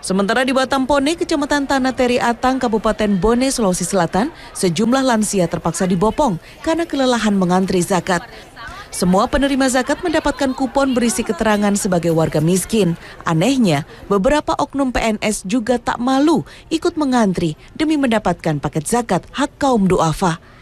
Sementara di Batam Pone, Kecamatan Tanah Teri Atang, Kabupaten Bone, Sulawesi Selatan, sejumlah lansia terpaksa dibopong karena kelelahan mengantri zakat. Semua penerima zakat mendapatkan kupon berisi keterangan sebagai warga miskin. Anehnya, beberapa oknum PNS juga tak malu ikut mengantri demi mendapatkan paket zakat hak kaum duafa.